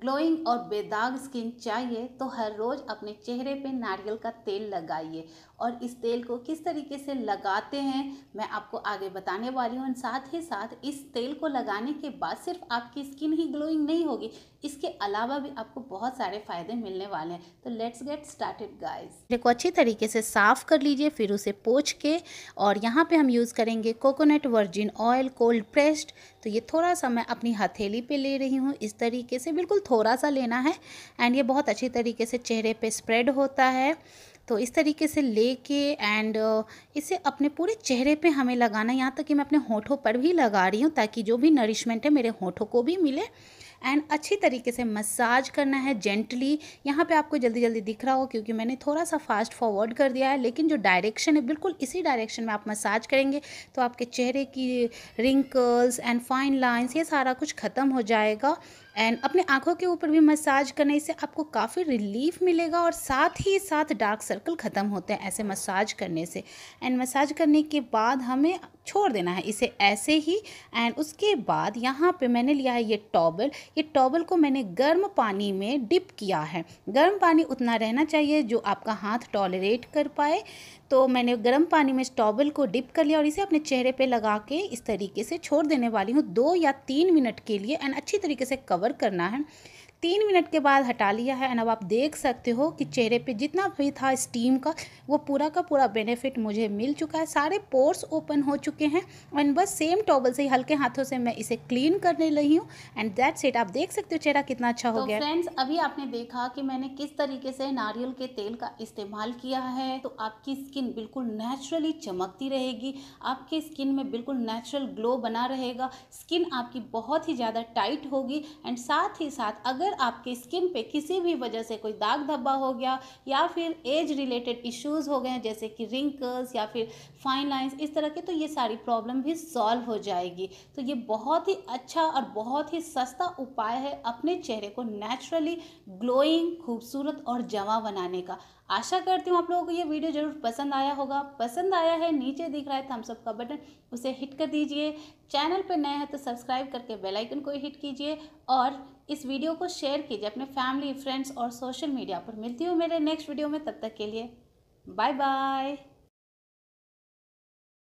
glowing और बेदाग skin चाहिए तो हर रोज़ अपने चेहरे पे नारियल का तेल लगाइए और इस तेल को किस तरीके से लगाते हैं मैं आपको आगे बताने वाली हूँ साथ ही साथ इस तेल को लगाने के बाद सिर्फ आपकी स्किन ही ग्लोइंग नहीं होगी इसके अलावा भी आपको बहुत सारे फ़ायदे मिलने वाले हैं तो लेट्स गेट स्टार्टेड गाइस को अच्छी तरीके से साफ़ कर लीजिए फिर उसे पोछ के और यहाँ पे हम यूज़ करेंगे coconut virgin oil cold pressed तो ये थोड़ा सा मैं अपनी हथेली पे ले रही हूँ इस तरीके से बिल्कुल थोड़ा सा लेना है एंड ये बहुत अच्छी तरीके से चेहरे पे स्प्रेड होता है तो इस तरीके से ले एंड uh, इसे अपने पूरे चेहरे पे हमें लगाना यहाँ तक कि मैं अपने होठों पर भी लगा रही हूँ ताकि जो भी नरिशमेंट है मेरे होठों को भी मिले एंड अच्छी तरीके से मसाज करना है जेंटली यहाँ पे आपको जल्दी जल्दी दिख रहा हो क्योंकि मैंने थोड़ा सा फास्ट फॉरवर्ड कर दिया है लेकिन जो डायरेक्शन है बिल्कुल इसी डायरेक्शन में आप मसाज करेंगे तो आपके चेहरे की रिंकल्स एंड फाइन लाइन्स ये सारा कुछ ख़त्म हो जाएगा एंड अपने आँखों के ऊपर भी मसाज करने से आपको काफ़ी रिलीफ मिलेगा और साथ ही साथ डार्क सर्कल ख़त्म होते हैं ऐसे मसाज करने से एंड मसाज करने के बाद हमें छोड़ देना है इसे ऐसे ही एंड उसके बाद यहाँ पे मैंने लिया है ये टॉबल ये टॉबल को मैंने गर्म पानी में डिप किया है गर्म पानी उतना रहना चाहिए जो आपका हाथ टॉलरेट कर पाए तो मैंने गर्म पानी में इस टॉबल को डिप कर लिया और इसे अपने चेहरे पर लगा के इस तरीके से छोड़ देने वाली हूँ दो या तीन मिनट के लिए एंड अच्छी तरीके से कवर कवर करना है तीन मिनट के बाद हटा लिया है एंड अब आप देख सकते हो कि चेहरे पे जितना भी था स्टीम का वो पूरा का पूरा बेनिफिट मुझे मिल चुका है सारे पोर्स ओपन हो चुके हैं एंड बस सेम टॉवल से ही हल्के हाथों से मैं इसे क्लीन करने लगी हूँ एंड दैट सेट आप देख सकते हो चेहरा कितना अच्छा तो हो गया फ्रेंड्स अभी आपने देखा कि मैंने किस तरीके से नारियल के तेल का इस्तेमाल किया है तो आपकी स्किन बिल्कुल नेचुरली चमकती रहेगी आपकी स्किन में बिल्कुल नेचुरल ग्लो बना रहेगा स्किन आपकी बहुत ही ज़्यादा टाइट होगी एंड साथ ही साथ अगर अगर आपकी स्किन पे किसी भी वजह से कोई दाग धब्बा हो गया या फिर एज रिलेटेड इश्यूज हो गए जैसे कि रिंकल्स या फिर फाइन लाइंस इस तरह के तो ये सारी प्रॉब्लम भी सॉल्व हो जाएगी तो ये बहुत ही अच्छा और बहुत ही सस्ता उपाय है अपने चेहरे को नेचुरली ग्लोइंग खूबसूरत और जमा बनाने का आशा करती हूँ आप लोगों को ये वीडियो जरूर पसंद आया होगा पसंद आया है नीचे दिख रहा है थम्स अप का बटन उसे हिट कर दीजिए चैनल पर नए हैं तो सब्सक्राइब करके बेल आइकन को हिट कीजिए और इस वीडियो को शेयर कीजिए अपने फैमिली फ्रेंड्स और सोशल मीडिया पर मिलती हूँ मेरे नेक्स्ट वीडियो में तब तक के लिए बाय बाय